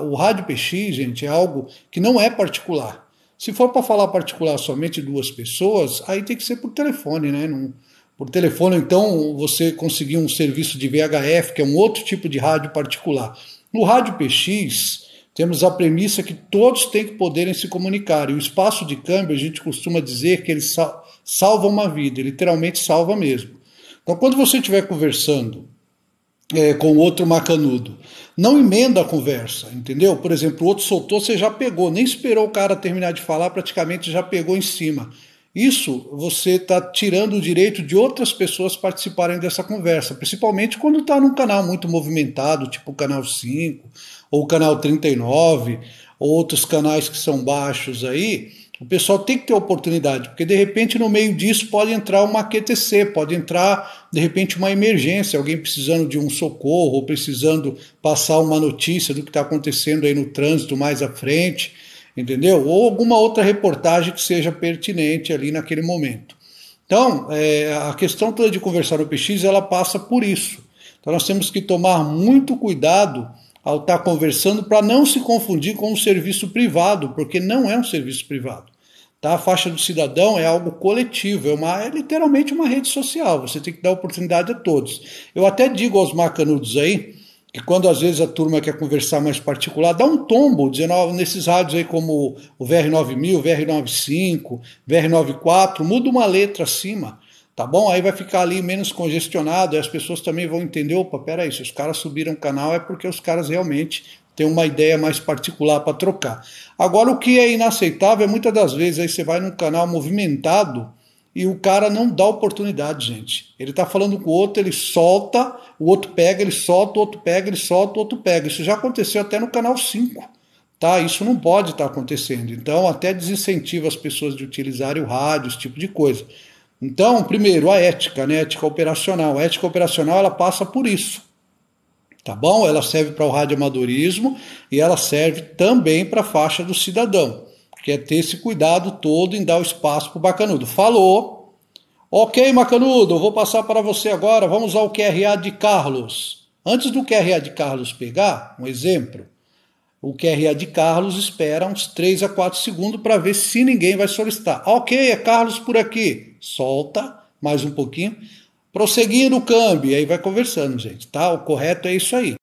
O rádio PX, gente, é algo que não é particular. Se for para falar particular somente duas pessoas, aí tem que ser por telefone, né? Não, por telefone, então, você conseguir um serviço de VHF, que é um outro tipo de rádio particular. No rádio PX, temos a premissa que todos têm que poderem se comunicar. E o espaço de câmbio, a gente costuma dizer que ele salva uma vida, literalmente salva mesmo. Então, quando você estiver conversando é, com outro macanudo. Não emenda a conversa, entendeu? Por exemplo, o outro soltou, você já pegou, nem esperou o cara terminar de falar, praticamente já pegou em cima. Isso você está tirando o direito de outras pessoas participarem dessa conversa, principalmente quando está num canal muito movimentado, tipo o canal 5, ou o canal 39, ou outros canais que são baixos aí o pessoal tem que ter oportunidade, porque de repente no meio disso pode entrar uma QTC, pode entrar de repente uma emergência, alguém precisando de um socorro, ou precisando passar uma notícia do que está acontecendo aí no trânsito mais à frente, entendeu? Ou alguma outra reportagem que seja pertinente ali naquele momento. Então, é, a questão toda de conversar no PX ela passa por isso. Então, nós temos que tomar muito cuidado ao estar tá conversando para não se confundir com um serviço privado, porque não é um serviço privado. Tá? A faixa do cidadão é algo coletivo, é, uma, é literalmente uma rede social, você tem que dar oportunidade a todos. Eu até digo aos macanudos aí, que quando às vezes a turma quer conversar mais particular, dá um tombo, 19, nesses rádios aí como o VR9000, VR95, VR94, muda uma letra acima, tá bom? Aí vai ficar ali menos congestionado, aí as pessoas também vão entender, opa, peraí, se os caras subiram o canal é porque os caras realmente ter uma ideia mais particular para trocar. Agora, o que é inaceitável é muitas das vezes aí você vai num canal movimentado e o cara não dá oportunidade, gente. Ele está falando com o outro, ele solta, o outro pega, ele solta, o outro pega, ele solta, o outro pega. Isso já aconteceu até no canal 5. Tá? Isso não pode estar tá acontecendo. Então, até desincentiva as pessoas de utilizarem o rádio, esse tipo de coisa. Então, primeiro, a ética, né? A ética operacional. A ética operacional ela passa por isso tá bom? Ela serve para o radioamadorismo e ela serve também para a faixa do cidadão, que é ter esse cuidado todo em dar o espaço para o bacanudo. Falou. Ok, Macanudo, vou passar para você agora. Vamos ao QRA de Carlos. Antes do QRA de Carlos pegar, um exemplo, o QRA de Carlos espera uns 3 a 4 segundos para ver se ninguém vai solicitar. Ok, é Carlos por aqui. Solta mais um pouquinho Prosseguir o câmbio, aí vai conversando, gente, tá? O correto é isso aí.